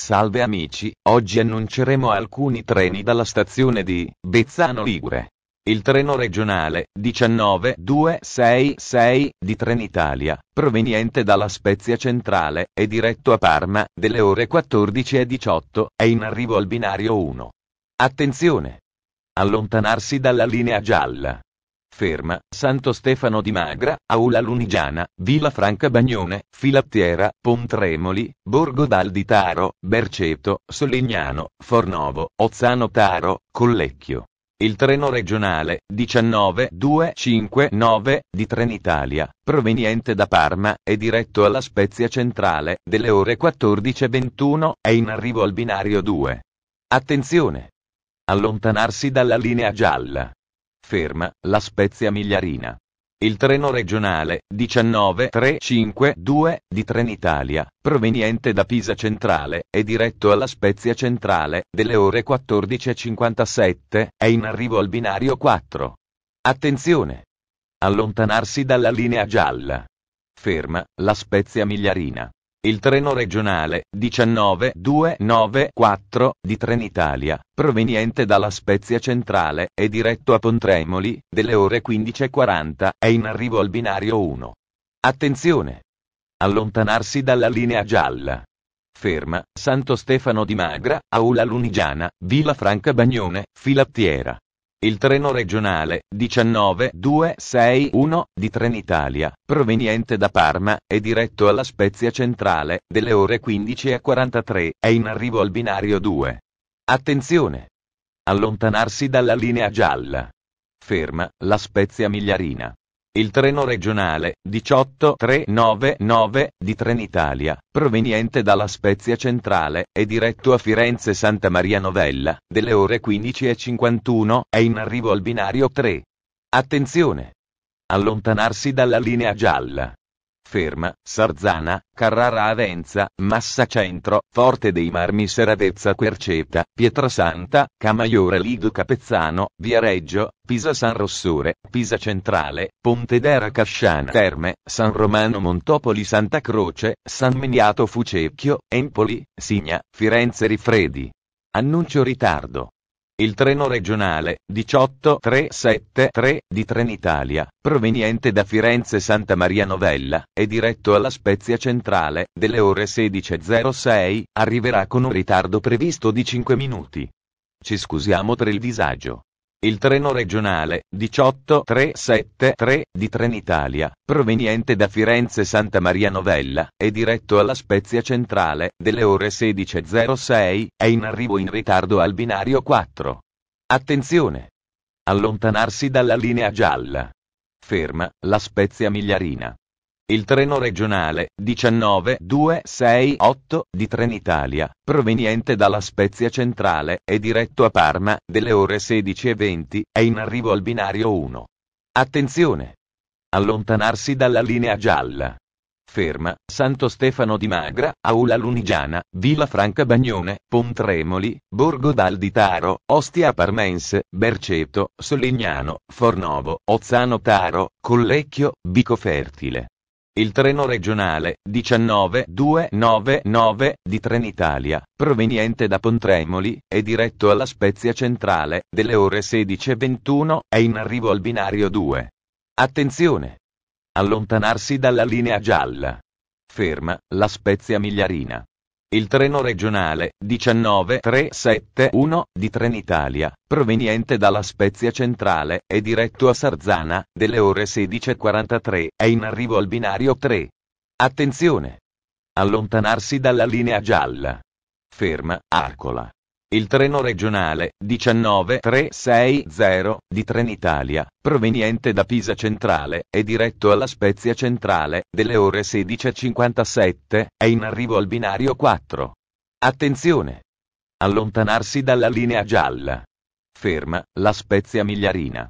Salve amici, oggi annunceremo alcuni treni dalla stazione di Bezzano Ligure. Il treno regionale 19266 di Trenitalia, proveniente dalla Spezia Centrale, è diretto a Parma, delle ore 14 e 18, è in arrivo al binario 1. Attenzione! Allontanarsi dalla linea gialla. Ferma, Santo Stefano di Magra, Aula Lunigiana, Villa Franca Bagnone, Filattiera, Pontremoli, Borgo di Taro, Berceto, Solignano, Fornovo, Ozzano Taro, Collecchio. Il treno regionale 19259 di Trenitalia, proveniente da Parma, è diretto alla Spezia Centrale, delle ore 14.21, è in arrivo al binario 2. Attenzione! Allontanarsi dalla linea gialla. Ferma, La Spezia Migliarina. Il treno regionale 19352 di Trenitalia, proveniente da Pisa Centrale, è diretto alla Spezia Centrale, delle ore 14.57, è in arrivo al binario 4. Attenzione! Allontanarsi dalla linea gialla. Ferma, la Spezia Migliarina. Il treno regionale 19294 di Trenitalia, proveniente dalla Spezia Centrale, è diretto a Pontremoli, delle ore 15.40, è in arrivo al binario 1. Attenzione! Allontanarsi dalla linea gialla. Ferma, Santo Stefano di Magra, Aula Lunigiana, Villa Franca Bagnone, Filattiera. Il treno regionale 19261 di Trenitalia, proveniente da Parma, è diretto alla Spezia Centrale, delle ore 15.43, è in arrivo al binario 2. Attenzione! Allontanarsi dalla linea gialla. Ferma, la Spezia Migliarina. Il treno regionale 18399 di Trenitalia, proveniente dalla Spezia Centrale, è diretto a Firenze Santa Maria Novella, delle ore 15.51, è in arrivo al binario 3. Attenzione! Allontanarsi dalla linea gialla. Ferma, Sarzana, Carrara Avenza, Massa Centro, Forte dei Marmi Seravezza Querceta, Pietrasanta, Camaiore Lido Capezzano, Viareggio, Pisa San Rossore, Pisa Centrale, Pontedera Casciana Terme, San Romano Montopoli Santa Croce, San Miniato Fucecchio, Empoli, Signa, Firenze Rifredi. Annuncio ritardo il treno regionale 18373 di Trenitalia, proveniente da Firenze Santa Maria Novella, e diretto alla Spezia Centrale, delle ore 16.06, arriverà con un ritardo previsto di 5 minuti. Ci scusiamo per il disagio. Il treno regionale 18373 di Trenitalia, proveniente da Firenze Santa Maria Novella, è diretto alla Spezia Centrale, delle ore 16.06, è in arrivo in ritardo al binario 4. Attenzione! Allontanarsi dalla linea gialla. Ferma, la Spezia Migliarina. Il treno regionale 19268 di Trenitalia, proveniente dalla Spezia Centrale è diretto a Parma, delle ore 16.20, è in arrivo al binario 1. Attenzione! Allontanarsi dalla linea gialla. Ferma, Santo Stefano di Magra, Aula Lunigiana, Villa Franca Bagnone, Pontremoli, Borgo Dal di Taro, Ostia Parmense, Berceto, Solignano, Fornovo, Ozzano Taro, Collecchio, Fertile. Il treno regionale 19299 di Trenitalia, proveniente da Pontremoli, è diretto alla Spezia Centrale, delle ore 16.21, è in arrivo al binario 2. Attenzione! Allontanarsi dalla linea gialla. Ferma, la Spezia Migliarina. Il treno regionale 19371 di Trenitalia, proveniente dalla Spezia Centrale, è diretto a Sarzana, delle ore 16.43, è in arrivo al binario 3. Attenzione! Allontanarsi dalla linea gialla. Ferma, Arcola. Il treno regionale 19360 di Trenitalia, proveniente da Pisa Centrale, è diretto alla Spezia Centrale, delle ore 16.57, è in arrivo al binario 4. Attenzione! Allontanarsi dalla linea gialla. Ferma, la Spezia Migliarina.